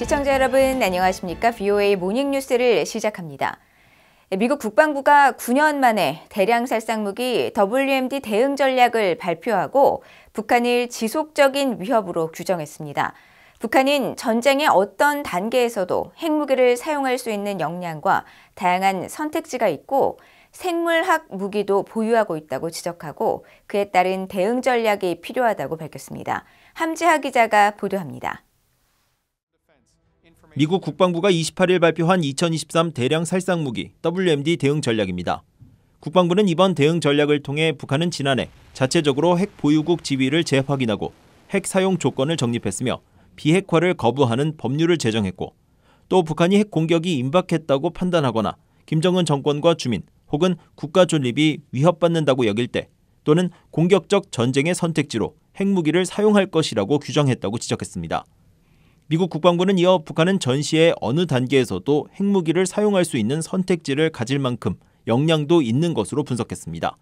시청자 여러분 안녕하십니까? VOA 모닝 뉴스를 시작합니다. 미국 국방부가 9년 만에 대량 살상 무기 WMD 대응 전략을 발표하고 북한을 지속적인 위협으로 규정했습니다. 북한은 전쟁의 어떤 단계에서도 핵무기를 사용할 수 있는 역량과 다양한 선택지가 있고 생물학 무기도 보유하고 있다고 지적하고 그에 따른 대응 전략이 필요하다고 밝혔습니다. 함지하 기자가 보도합니다. 미국 국방부가 28일 발표한 2023 대량 살상 무기 WMD 대응 전략입니다. 국방부는 이번 대응 전략을 통해 북한은 지난해 자체적으로 핵 보유국 지위를 재확인하고 핵 사용 조건을 정립했으며 비핵화를 거부하는 법률을 제정했고 또 북한이 핵 공격이 임박했다고 판단하거나 김정은 정권과 주민 혹은 국가 존립이 위협받는다고 여길 때 또는 공격적 전쟁의 선택지로 핵무기를 사용할 것이라고 규정했다고 지적했습니다. 미국 국방부는 이어 북한은 전시의 어느 단계에서도 핵무기를 사용할 수 있는 선택지를 가질 만큼 역량도 있는 것으로 분석했습니다.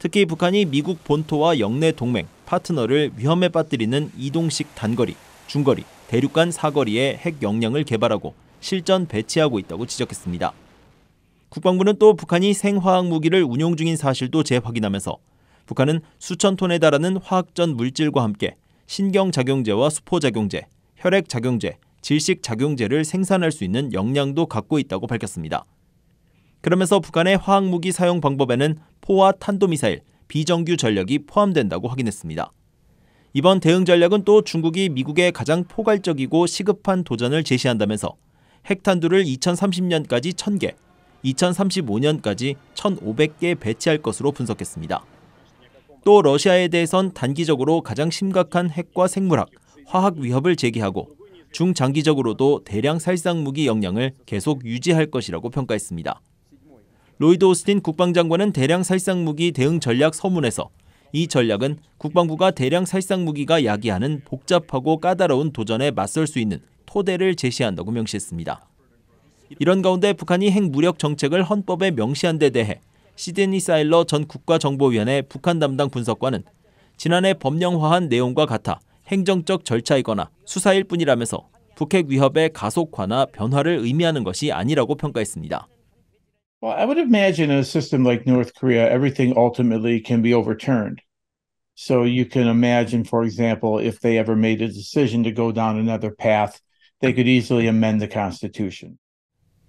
특히 북한이 미국 본토와 영내 동맹, 파트너를 위험에 빠뜨리는 이동식 단거리, 중거리, 대륙간 사거리의 핵 역량을 개발하고 실전 배치하고 있다고 지적했습니다. 국방부는 또 북한이 생화학 무기를 운용 중인 사실도 재확인하면서 북한은 수천 톤에 달하는 화학전 물질과 함께 신경작용제와 수포작용제, 혈액작용제, 질식작용제를 생산할 수 있는 역량도 갖고 있다고 밝혔습니다. 그러면서 북한의 화학무기 사용 방법에는 포와 탄도미사일, 비정규 전력이 포함된다고 확인했습니다. 이번 대응 전략은 또 중국이 미국의 가장 포괄적이고 시급한 도전을 제시한다면서 핵탄두를 2030년까지 1000개, 2035년까지 1500개 배치할 것으로 분석했습니다. 또 러시아에 대해선 단기적으로 가장 심각한 핵과 생물학, 화학 위협을 제기하고 중장기적으로도 대량 살상 무기 역량을 계속 유지할 것이라고 평가했습니다. 로이드 오스틴 국방장관은 대량 살상 무기 대응 전략 서문에서 이 전략은 국방부가 대량 살상 무기가 야기하는 복잡하고 까다로운 도전에 맞설 수 있는 토대를 제시한다고 명시했습니다. 이런 가운데 북한이 핵 무력 정책을 헌법에 명시한 데 대해 시드니 사일러 전 국가정보위원회 북한 담당 분석관은 지난해 법령화한 내용과 같아 행정적 절차이거나 수사일 뿐이라면서 북핵 위협의 가속화나 변화를 의미하는 것이 아니라고 평가했습니다. Well, I would imagine in a system like North Korea, everything ultimately can be overturned. So you can imagine, for example, if they ever made a decision to go down another path, they could easily amend the Constitution.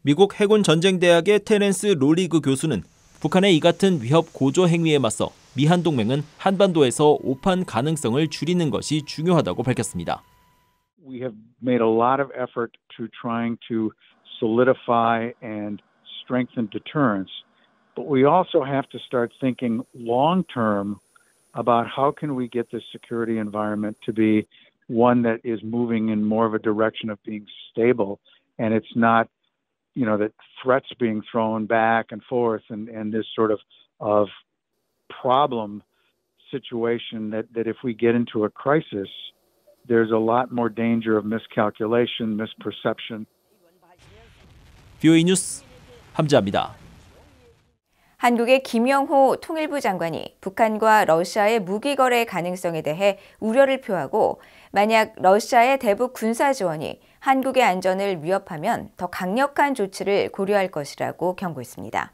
미국 해군 전쟁 대학의 테렌스 로리그 교수는 북한의 이 같은 위협 고조 행위에 맞서 미한 동맹은 한반도에서 오판 가능성을 줄이는 것이 중요하다고 밝혔습니다. We have made a lot of effort to trying to solidify and strengthen deterrence, but we also have to start thinking long term about how can we get this security environment to be one that is moving in more of a direction of being stable and it's not you know that threats being thrown back and forth and and this sort of of problem situation that, that if we get into a crisis, there's a lot more danger of miscalculation, misperception. VOA 뉴스 함지아입니다. 한국의 김영호 통일부 장관이 북한과 러시아의 무기 거래 가능성에 대해 우려를 표하고 만약 러시아의 대북 군사 지원이 한국의 안전을 위협하면 더 강력한 조치를 고려할 것이라고 경고했습니다.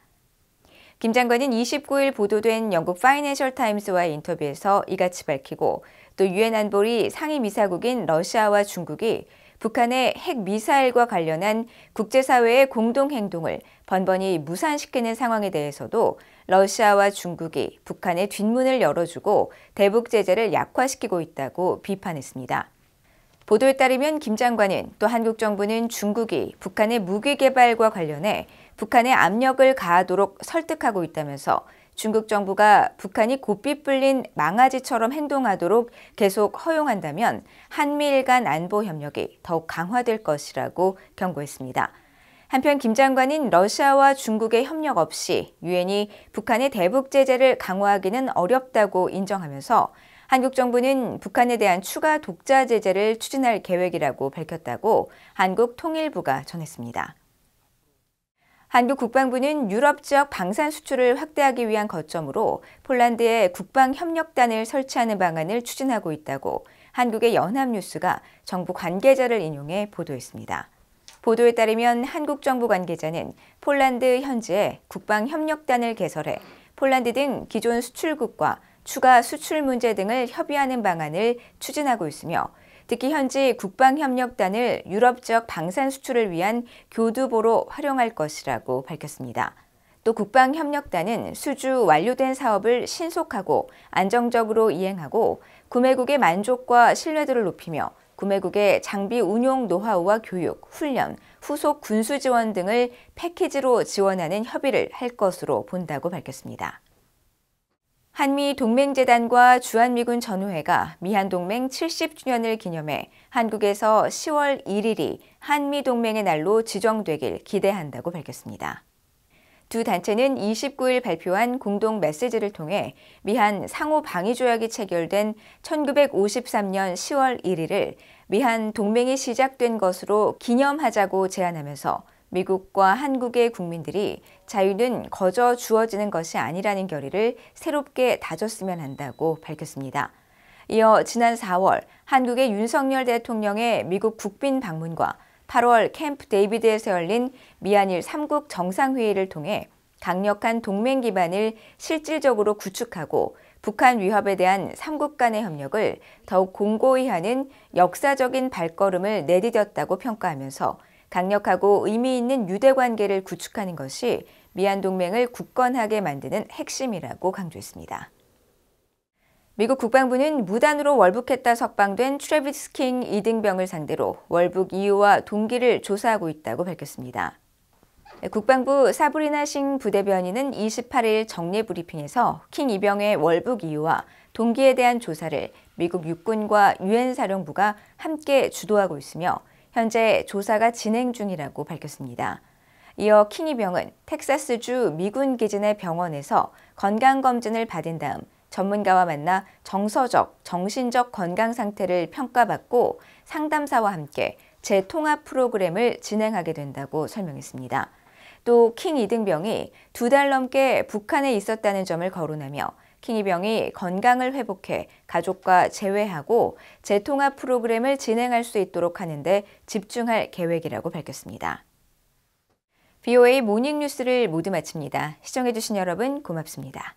김 장관은 29일 보도된 영국 파이낸셜 타임스와의 인터뷰에서 이같이 밝히고 또 유엔 안보리 상임 이사국인 러시아와 중국이 북한의 핵 미사일과 관련한 국제사회의 공동 행동을 번번이 무산시키는 상황에 대해서도 러시아와 중국이 북한의 뒷문을 열어주고 대북 제재를 약화시키고 있다고 비판했습니다. 보도에 따르면 김 장관은 또 한국 정부는 중국이 북한의 무기 개발과 관련해 북한에 압력을 가하도록 설득하고 있다면서 중국 정부가 북한이 고삐 뿔린 망아지처럼 행동하도록 계속 허용한다면 한미일 간 안보 협력이 더욱 강화될 것이라고 경고했습니다. 한편 김 장관은 러시아와 중국의 협력 없이 유엔이 북한의 대북 제재를 강화하기는 어렵다고 인정하면서 한국 정부는 북한에 대한 추가 독자 제재를 추진할 계획이라고 밝혔다고 한국 통일부가 전했습니다. 한국 국방부는 유럽 지역 방산 수출을 확대하기 위한 거점으로 폴란드에 국방협력단을 설치하는 방안을 추진하고 있다고 한국의 연합뉴스가 정부 관계자를 인용해 보도했습니다. 보도에 따르면 한국 정부 관계자는 폴란드 현지에 국방협력단을 개설해 폴란드 등 기존 수출국과 추가 수출 문제 등을 협의하는 방안을 추진하고 있으며 특히 현지 국방협력단을 유럽적 방산 수출을 위한 교두보로 활용할 것이라고 밝혔습니다. 또 국방협력단은 수주 완료된 사업을 신속하고 안정적으로 이행하고 구매국의 만족과 신뢰도를 높이며 구매국의 장비 운용 노하우와 교육, 훈련, 후속 군수 지원 등을 패키지로 지원하는 협의를 할 것으로 본다고 밝혔습니다. 한미 동맹재단과 주한미군 전우회가 미한동맹 70주년을 기념해 한국에서 10월 1일이 한미동맹의 날로 지정되길 기대한다고 밝혔습니다. 두 단체는 29일 발표한 공동 메시지를 통해 미한 상호 방위 조약이 체결된 1953년 10월 1일을 미한 동맹이 시작된 것으로 기념하자고 제안하면서 미국과 한국의 국민들이 자유는 거저 주어지는 것이 아니라는 결의를 새롭게 다졌으면 한다고 밝혔습니다. 이어 지난 4월 한국의 윤석열 대통령의 미국 북빈 방문과 8월 캠프 데이비드에서 열린 미한일 3국 정상회의를 통해 강력한 동맹 기반을 실질적으로 구축하고 북한 위협에 대한 3국 간의 협력을 더욱 공고히 하는 역사적인 발걸음을 내디뎠다고 평가하면서 강력하고 의미 있는 유대 관계를 구축하는 것이 미한 동맹을 굳건하게 만드는 핵심이라고 강조했습니다. 미국 국방부는 무단으로 월북했다 석방된 트래비스 킹 이등병을 상대로 월북 이유와 동기를 조사하고 있다고 밝혔습니다. 국방부 사브리나 싱 부대변인은 28일 정례 브리핑에서 킹 이병의 월북 이유와 동기에 대한 조사를 미국 육군과 유엔 사령부가 함께 주도하고 있으며 현재 조사가 진행 중이라고 밝혔습니다. 이어 킹이병은 텍사스주 미군 기지 내 병원에서 건강검진을 받은 다음 전문가와 만나 정서적, 정신적 건강 상태를 평가받고 상담사와 함께 재통합 프로그램을 진행하게 된다고 설명했습니다. 또 킹 이등병이 두 달 넘게 북한에 있었다는 점을 거론하며 킹 이병이 건강을 회복해 가족과 재회하고 재통합 프로그램을 진행할 수 있도록 하는데 집중할 계획이라고 밝혔습니다. BOA 모닝뉴스를 모두 마칩니다. 시청해주신 여러분 고맙습니다.